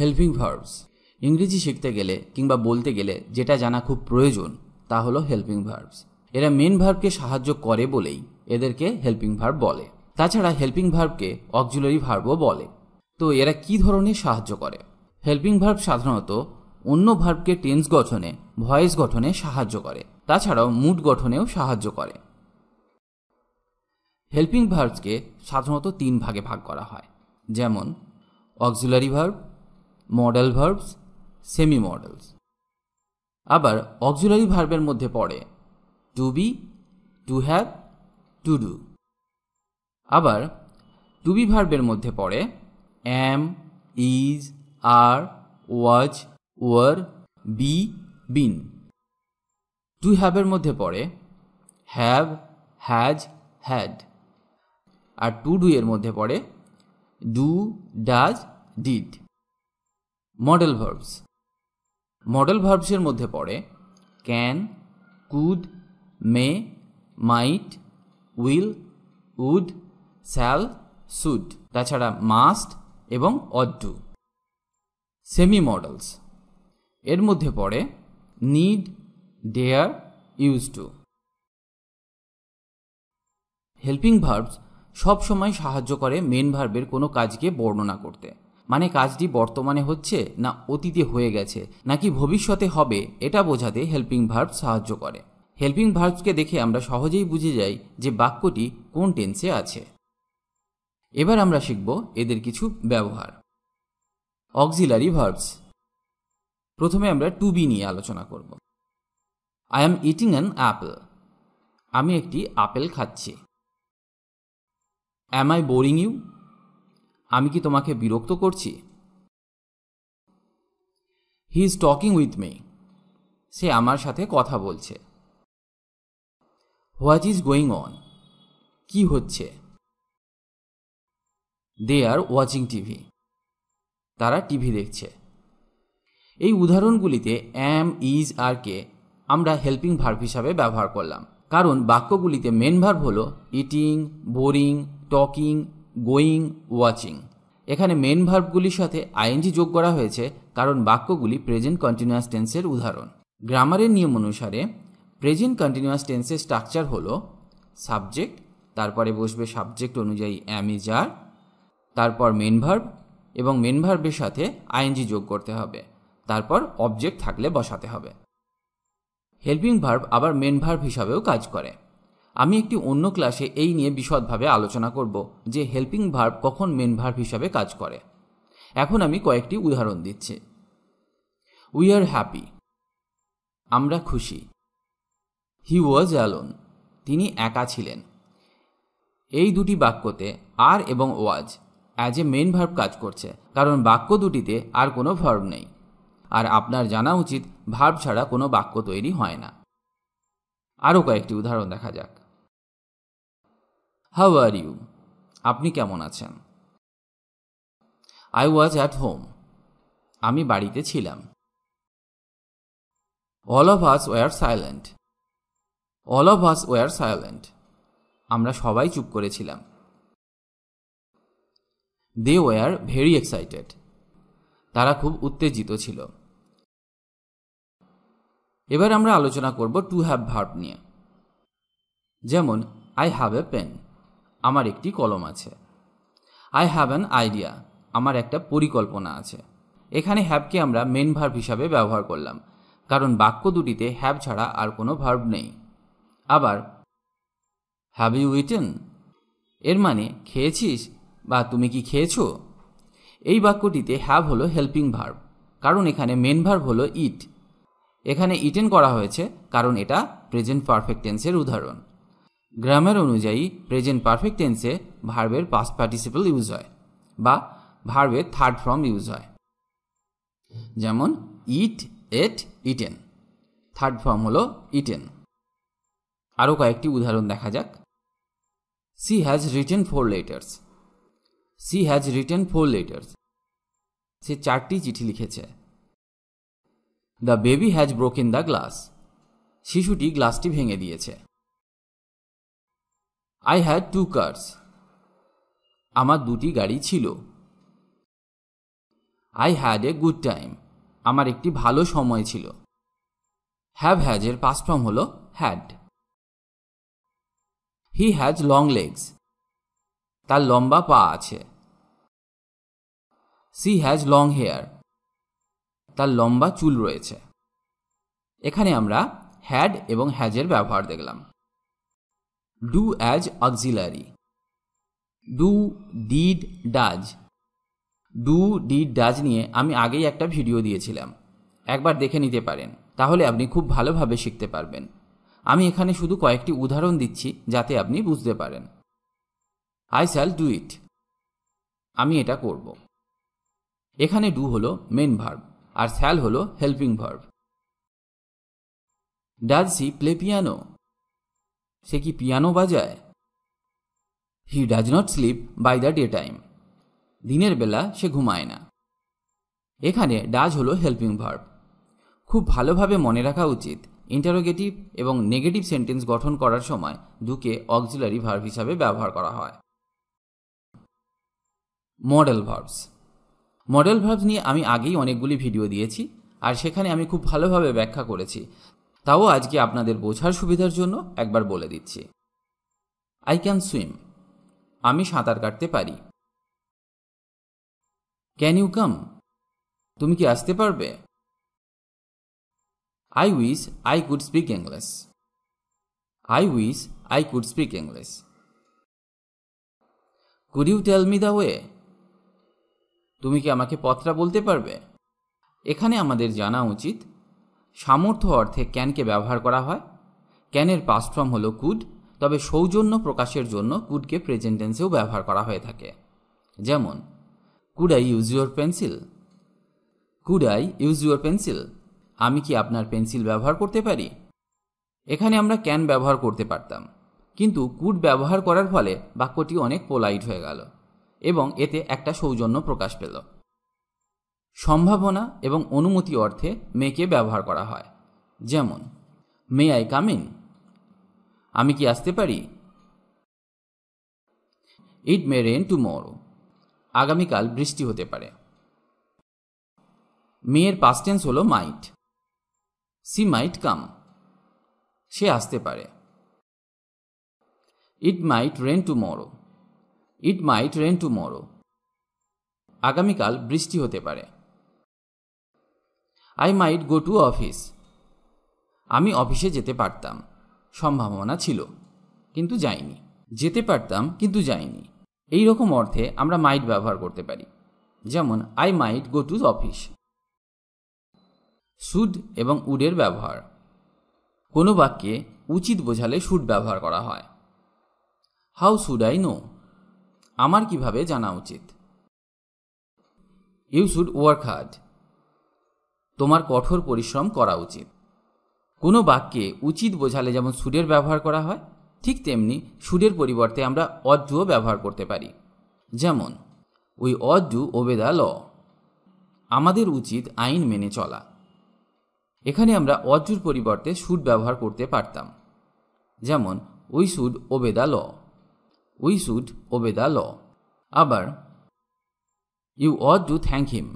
Helping verbs ইংরেজি শিখতে গেলে কিংবা বলতে গেলে যেটা জানা খুব প্রয়োজন তা হলো হেল্পিং ভার্বস এরা মেন ভার্বকে সাহায্য করে বলেই এদেরকে হেল্পিং ভার্ব বলে তাছাড়া হেল্পিং ভার্বকে অক্সিলারি ভার্বও বলে তো এরা কি ধরনের সাহায্য করে হেল্পিং ভার্ব সাধারণত অন্য ভার্বকে টেন্স গঠনে ভয়েস গঠনে সাহায্য করে তাছাড়াও মুড গঠনেও সাহায্য করে হেল্পিং ভার্বসকে সাধারণত তিন ভাগে ভাগ করা হয় যেমন auxiliary verb modal verbs semi modals আবার অক্সিলারি ভার্বের মধ্যে পড়ে to be to have to do আবার টু বি ভার্বের মধ্যে পড়ে am is are was were be been to হ্যাভের মধ্যে পড়ে হ্যাভ হ্যাজ হ্যাড আর টু ডু এর মধ্যে পড়ে do does did modal verbs modal ভার্বসের মধ্যে পড়ে can could may might will would shall should তাছাড়া মাস্ট এবং অডু সেমি মডেলস এর মধ্যে পড়ে need dare used to helping verbs সবসময় সাহায্য করে মেন ভার্বের কোনো কাজকে বর্ণনা করতে মানে কাজটি বর্তমানে হচ্ছে না অতীতে হয়ে গেছে নাকি ভবিষ্যতে হবে এটা বোঝাতে হেল্পিং ভার্ব সাহায্য করে হেল্পিং ভার্বসকে দেখে আমরা সহজেই বুঝে যাই যে বাক্যটি কোন টেন্সে আছে এবার আমরা শিখব এদের কিছু ব্যবহার অক্সিলারি ভার্বস প্রথমে আমরা টু বি নিয়ে আলোচনা করব I am eating an apple আমি একটি আপেল খাচ্ছি অ্যাম আই বোরিং ইউ আমি কি তোমাকে বিরক্ত করছি he is talking with me সে আমার সাথে কথা বলছে হোয়াট ইজ গোয়িং অন কি হচ্ছে দে আর ওয়াচিং টিভি তারা টিভি দেখছে এই উদাহরণগুলিতে অ্যাম ইজ আর কে আমরা হেল্পিং ভার্ভ হিসাবে ব্যবহার করলাম কারণ বাক্যগুলিতে মেন ভার্ভ হল eating boring talking going watching এখানে মেন ভার্বগুলির সাথে আইএনজি যোগ করা হয়েছে কারণ বাক্যগুলি প্রেজেন্ট কন্টিনিউয়াস টেন্সের উদাহরণ গ্রামারের নিয়ম অনুসারে প্রেজেন্ট কন্টিনিউয়াস টেন্সের স্ট্রাকচার হলো সাবজেক্ট তারপরে বসবে সাবজেক্ট অনুযায়ী অ্যামি যার তারপর মেন ভার্ব এবং মেন ভার্বের সাথে আইএনজি যোগ করতে হবে তারপর অবজেক্ট থাকলে বসাতে হবে হেল্পিং ভার্ব আবার মেন ভার্ব হিসাবেও কাজ করে আমি একটি অন্য ক্লাসে এই নিয়ে বিশদভাবে আলোচনা করব যে হেল্পিং ভার্ব কখন মেন ভার্ব হিসাবে কাজ করে এখন আমি কয়েকটি উদাহরণ দিচ্ছি উই আর হ্যাপি আমরা খুশি হি ওয়াজ অ্যালোন তিনি একা ছিলেন এই দুটি বাক্যতে আর এবং was as a main verb কাজ করছে কারণ বাক্য দুটিতে আর কোনো ভার্ব নেই আর আপনার জানা উচিত ভার্ব ছাড়া কোনো বাক্য তৈরি হয় না আরও কয়েকটি উদাহরণ দেখা যাক হাউ আর ইউ আপনি কেমন আছেন আই ওয়াজ অ্যাট হোম আমি বাড়িতে ছিলাম all of us were silent all of us were silent আমরা সবাই চুপ করেছিলাম দে ওয়ার ভেরি এক্সাইটেড তারা খুব উত্তেজিত ছিল এবার আমরা আলোচনা করব টু হ্যাভ ভার্ব নিয়ে যেমন আই হ্যাভ এ পেন আমার একটি কলম আছে আই হ্যাভ অ্যান আইডিয়া আমার একটা পরিকল্পনা আছে এখানে হ্যাভকে আমরা মেন ভার্ব হিসাবে ব্যবহার করলাম কারণ বাক্য দুটিতে হ্যাভ ছাড়া আর কোনো ভার্ব নেই আবার হ্যাভ ইউ ইটেন এর মানে খেয়েছিস বা তুমি কি খেয়েছো এই বাক্যটিতে হ্যাভ হলো হেল্পিং ভার্ব কারণ এখানে মেন ভার্ব হলো ইট এখানে ইটেন করা হয়েছে কারণ এটা প্রেজেন্ট পারফেক্ট টেন্সের উদাহরণ গ্রামার অনুযায়ী প্রেজেন্ট পারফেক্ট টেন্সে ভার্বের পাস্ট পার্টিসিপাল ইউজ হয় বা ভার্বের থার্ড ফর্ম ইউজ হয় যেমন eat ate eaten third form হলো ইটেন আরও কয়েকটি উদাহরণ দেখা যাক she has written four letters she has written four letters সে চারটি চিঠি লিখেছে the baby has broken the glass শিশুটি গ্লাসটি ভেঙে দিয়েছে আই হ্যাড টু কার্স আমার দুটি গাড়ি ছিল I had a good time আমার একটি ভালো সময় ছিল হ্যাভ হ্যাজের পাস্ট ফর্ম হল had he has long legs তার লম্বা পা আছে সি হ্যাজ লং হেয়ার তার লম্বা চুল রয়েছে এখানে আমরা হ্যাড এবং হ্যাজের ব্যবহার দেখলাম do as auxiliary. Do, did, does. Do did does নিয়ে আমি আগেই একটা ভিডিও দিয়েছিলাম একবার দেখে নিতে পারেন তাহলে আপনি খুব ভালোভাবে শিখতে পারবেন আমি এখানে শুধু কয়েকটি উদাহরণ দিচ্ছি যাতে আপনি বুঝতে পারেন আই শ্যাল ডু ইট আমি এটা করব এখানে ডু হলো মেন ভার্ব আর শ্যাল হলো helping verb does she play piano সে কি পিয়ানো বাজায় he does not sleep by the day time দিনের বেলা সে ঘুমায় না এখানে ডাজ হলো হেল্পিং ভার্ব খুব ভালোভাবে মনে রাখা উচিত ইন্টারোগেটিভ এবং নেগেটিভ সেন্টেন্স গঠন করার সময় দুকে অক্সিলারি ভার্ব হিসাবে ব্যবহার করা হয় মডেল ভার্বস মডেল ভার্বস নিয়ে আমি আগেই অনেকগুলি ভিডিও দিয়েছি আর সেখানে আমি খুব ভালোভাবে ব্যাখ্যা করেছি তাও আজকে আপনাদের বোঝার সুবিধার জন্য একবার বলে দিচ্ছি আই ক্যান সুইম আমি সাঁতার কাটতে পারি ক্যান ইউ কাম তুমি কি আসতে পারবে I wish I could speak English I wish I could speak English could you tell me the way তুমি কি আমাকে পথটা বলতে পারবে এখানে আমাদের জানা উচিত সামর্থ্য অর্থে ক্যানকে ব্যবহার করা হয় ক্যানের পাস্ট ফর্ম হলো কুড তবে সৌজন্য প্রকাশের জন্য কুডকে প্রেজেন্টেন্সেও ব্যবহার করা হয়ে থাকে যেমন could I use your pencil could I use your pencil আমি কি আপনার পেন্সিল ব্যবহার করতে পারি এখানে আমরা ক্যান ব্যবহার করতে পারতাম কিন্তু কুড ব্যবহার করার ফলে বাক্যটি অনেক পোলাইট হয়ে গেল এবং এতে একটা সৌজন্য প্রকাশ পেল সম্ভাবনা এবং অনুমতি অর্থে মেয়েকে ব্যবহার করা হয় যেমন মে আই কামিন আমি কি আসতে পারি ইট মে রেন টুমোরো আগামীকাল বৃষ্টি হতে পারে মেয়ের পাস্টেন্স হলো মাইট সি মাইট কাম সে আসতে পারে it might rain tomorrow it might rain tomorrow আগামীকাল বৃষ্টি হতে পারে I might go to office আমি অফিসে যেতে পারতাম সম্ভাবনা ছিল কিন্তু যাইনি যেতে পারতাম কিন্তু যাইনি এই রকম অর্থে আমরা মাইট ব্যবহার করতে পারি যেমন I might go to office should এবং উডের ব্যবহার কোনো বাক্যে উচিত বোঝালে সুড ব্যবহার করা হয় হাউ সুড আই নো আমার কিভাবে জানা উচিত ইউ শুড ওয়ার্ক হার্ড তোমার কঠোর পরিশ্রম করা উচিত কোনো বাক্যে উচিত বোঝালে যেমন সুরের ব্যবহার করা হয় ঠিক তেমনি সুরের পরিবর্তে আমরা অজ্জুও ব্যবহার করতে পারি যেমন ওই অজ্জু ওবেদা ল আমাদের উচিত আইন মেনে চলা এখানে আমরা অজ্জুর পরিবর্তে সুর ব্যবহার করতে পারতাম যেমন we should obey the law we should obey the law আবার you ought to thank him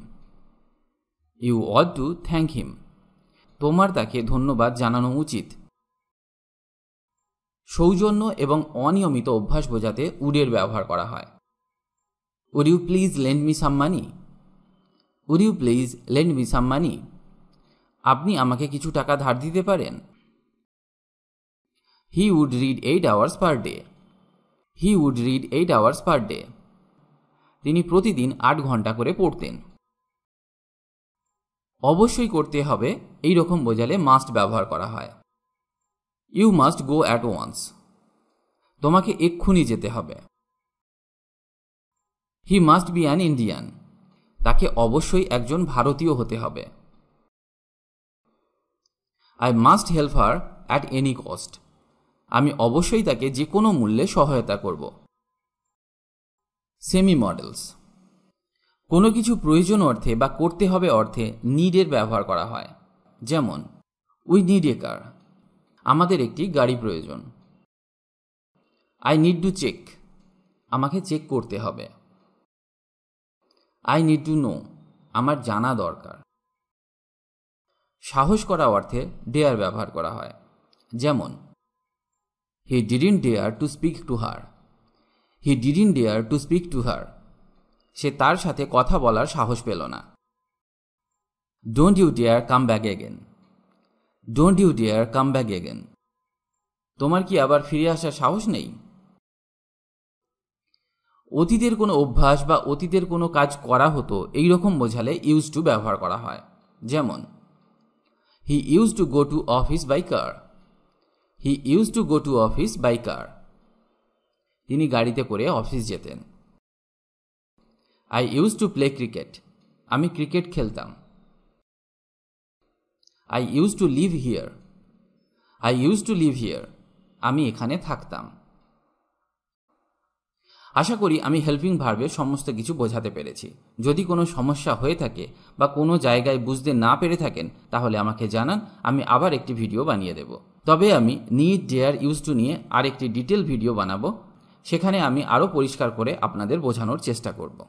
you ought to thank him তোমার তাকে ধন্যবাদ জানানো উচিত সৌজন্য এবং অনিয়মিত অভ্যাস বোঝাতে উডের ব্যবহার করা হয় would you please lend me some money would you please lend me some money আপনি আমাকে কিছু টাকা ধার দিতে পারেন he would read eight hours per day he would read eight hours per day তিনি প্রতিদিন আট ঘন্টা করে পড়তেন অবশ্যই করতে হবে এই রকম বোঝালে মাস্ট ব্যবহার করা হয় you must go at once তোমাকে এক্ষুনি যেতে হবে he must be an Indian তাকে অবশ্যই একজন ভারতীয় হতে হবে I must help her at any cost আমি অবশ্যই তাকে যে কোনো মূল্যে সহায়তা করব সেমি মডেলস কোনো কিছু প্রয়োজন অর্থে বা করতে হবে অর্থে নিডের ব্যবহার করা হয় যেমন উই নিড এ কার আমাদের একটি গাড়ি প্রয়োজন আই নিড টু চেক আমাকে চেক করতে হবে আই নিড টু নো আমার জানা দরকার সাহস করা অর্থে ডেয়ার ব্যবহার করা হয় যেমন he didn't dare to speak to her he didn't dare to speak to her সে তার সাথে কথা বলার সাহস পেল না don't you dare come back again don't you dare come back again তোমার কি আবার ফিরে আসার সাহস নেই অতীতের কোনো অভ্যাস বা অতীতের কোনো কাজ করা হতো এই রকম বোঝালে ইউজ টু ব্যবহার করা হয় যেমন he used to go to office by car he used to go to office by car তিনি গাড়িতে করে অফিস যেতেন I used to play cricket আমি ক্রিকেট খেলতাম I used to live here I used to live here আমি এখানে থাকতাম আশা করি আমি হেল্পিং ভার্বের সমস্ত কিছু বোঝাতে পেরেছি যদি কোনো সমস্যা হয়ে থাকে বা কোনো জায়গায় বুঝতে না পেরে থাকেন তাহলে আমাকে জানান আমি আবার একটি ভিডিও বানিয়ে দেব তবে আমি নিড ডেয়ার ইউজ টু নিয়ে আরেকটি ডিটেল ভিডিও বানাবো সেখানে আমি আরও পরিষ্কার করে আপনাদের বোঝানোর চেষ্টা করব